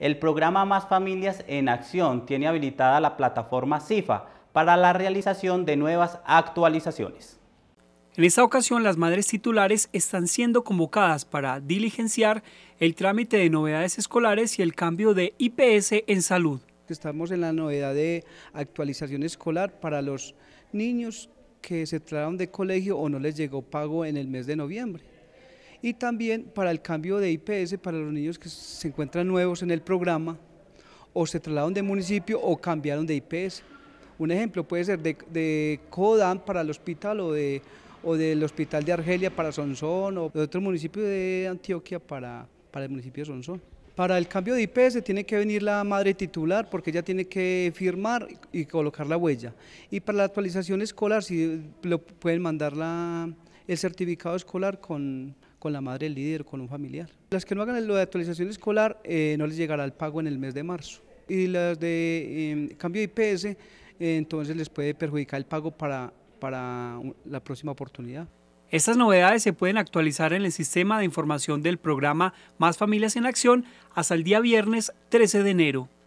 El programa Más Familias en Acción tiene habilitada la plataforma CIFA para la realización de nuevas actualizaciones. En esta ocasión, las madres titulares están siendo convocadas para diligenciar el trámite de novedades escolares y el cambio de IPS en salud. Estamos en la novedad de actualización escolar para los niños que se trataron de colegio o no les llegó pago en el mes de noviembre y también para el cambio de IPS para los niños que se encuentran nuevos en el programa o se trasladaron de municipio o cambiaron de IPS. Un ejemplo puede ser de, de para el hospital o, de, o del hospital de Argelia para Sonsón o de otro municipio de Antioquia para, para el municipio de Sonsón. Para el cambio de IPS tiene que venir la madre titular porque ella tiene que firmar y colocar la huella. Y para la actualización escolar si lo pueden mandar la, el certificado escolar con, con la madre del líder, con un familiar. Las que no hagan lo de actualización escolar eh, no les llegará el pago en el mes de marzo. Y las de em, cambio de IPS, eh, entonces les puede perjudicar el pago para la próxima oportunidad. Estas novedades se pueden actualizar en el sistema de información del programa Más Familias en Acción hasta el día viernes 13 de enero.